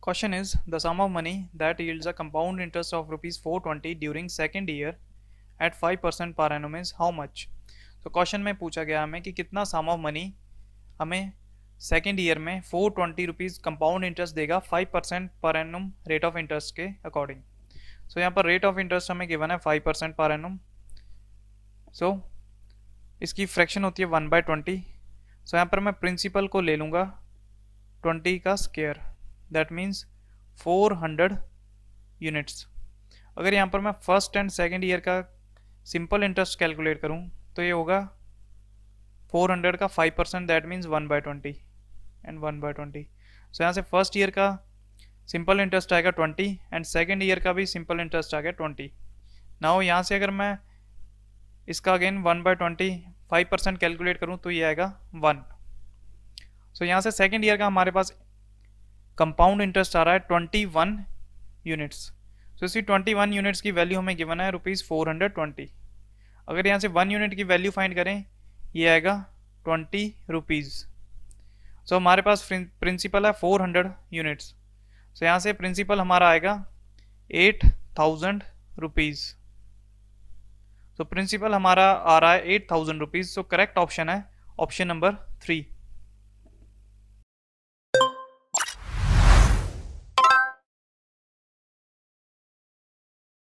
Question is the sum of money that yields a compound interest of rupees 420 during second year at 5% per annum is how much? तो question में पूछा गया हमें कि कितना sum of money हमें second year में four twenty rupees compound interest देगा five percent per annum rate of interest के अकॉर्डिंग सो यहाँ पर रेट ऑफ इंटरेस्ट हमें गिवन है five percent per annum so इसकी फ्रैक्शन होती है वन बाय ट्वेंटी सो यहाँ पर मैं प्रिंसिपल को ले लूँगा ट्वेंटी का स्केयर दैट मीन्स 400 यूनिट्स अगर यहाँ पर मैं फर्स्ट एंड सेकेंड ईयर का सिंपल इंटरेस्ट कैलकुलेट करूँ तो ये होगा 400 का 5 percent that means one by twenty and one by twenty so यहाँ से फर्स्ट ईयर का सिंपल इंटरेस्ट आएगा 20 एंड सेकेंड ईयर का भी सिंपल इंटरेस्ट आ गया ना हो यहाँ से अगर मैं इसका again one by twenty five percent calculate करूँ तो ये आएगा वन सो so, यहाँ से सेकेंड ईयर का हमारे पास कंपाउंड इंटरेस्ट आ रहा है ट्वेंटी वन यूनिट्स तो इसी ट्वेंटी वन यूनिट्स की वैल्यू हमें गिवन है रुपीज़ फोर हंड्रेड ट्वेंटी अगर यहाँ से वन यूनिट की वैल्यू फाइंड करें ये आएगा ट्वेंटी रुपीज़ सो हमारे पास प्रिंसिपल है फोर हंड्रेड यूनिट्स सो यहाँ से प्रिंसिपल हमारा आएगा eight thousand rupees so principal हमारा आ रहा है eight thousand rupees so correct option है ऑप्शन नंबर थ्री